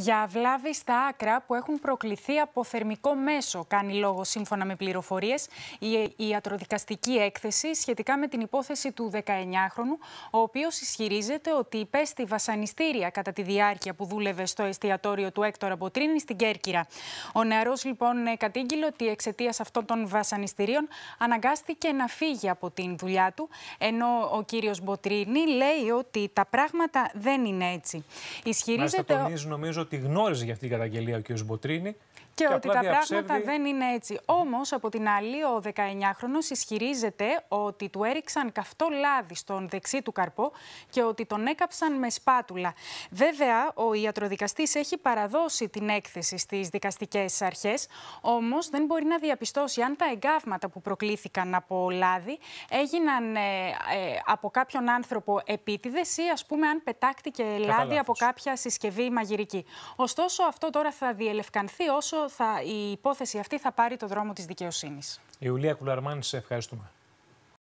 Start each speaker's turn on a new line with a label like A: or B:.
A: Για βλάβη στα άκρα που έχουν προκληθεί από θερμικό μέσο, κάνει λόγο σύμφωνα με πληροφορίες η ιατροδικαστική έκθεση σχετικά με την υπόθεση του 19χρονου, ο οποίος ισχυρίζεται ότι υπέστη βασανιστήρια κατά τη διάρκεια που δούλευε στο εστιατόριο του Έκτορα Μποτρίνη στην Κέρκυρα. Ο νεαρός λοιπόν ε, κατήγγειλε ότι εξαιτίας αυτών των βασανιστήριων αναγκάστηκε να φύγει από την δουλειά του, ενώ ο κύριος Μποτρίνη λέει ότι τα πράγματα δεν είναι έτσι. Ισχυρίζεται
B: ότι γνώριζε για αυτή την καταγγελία ο κ. Μποτρίνη. Και, ότι τα πράγματα δεν
A: είναι έτσι. Όμως, από την άλλη, ο 19χρονο ισχυρίζεται ότι του έριξαν καυτό λάδι στον δεξί του καρπό και ότι τον έκαψαν με σπάτουλα. Βέβαια, ο ιατροδικαστής έχει παραδώσει την έκθεση στις δικαστικές αρχές, όμως δεν μπορεί να διαπιστώσει αν τα εγκάβματα που προκλήθηκαν από λάδι έγιναν ε, ε, από κάποιον άνθρωπο επίτηδες ή, ας πούμε, αν πετάχτηκε λάδι από κάποια συσκευή μαγειρική. Ωστόσο, αυτό τώρα θα διελευκανθεί όσο θα, η υπόθεση αυτή θα πάρει το δρόμο της δικαιοσύνης.
B: Ιουλία Κουλαρμάνη, σε ευχαριστούμε.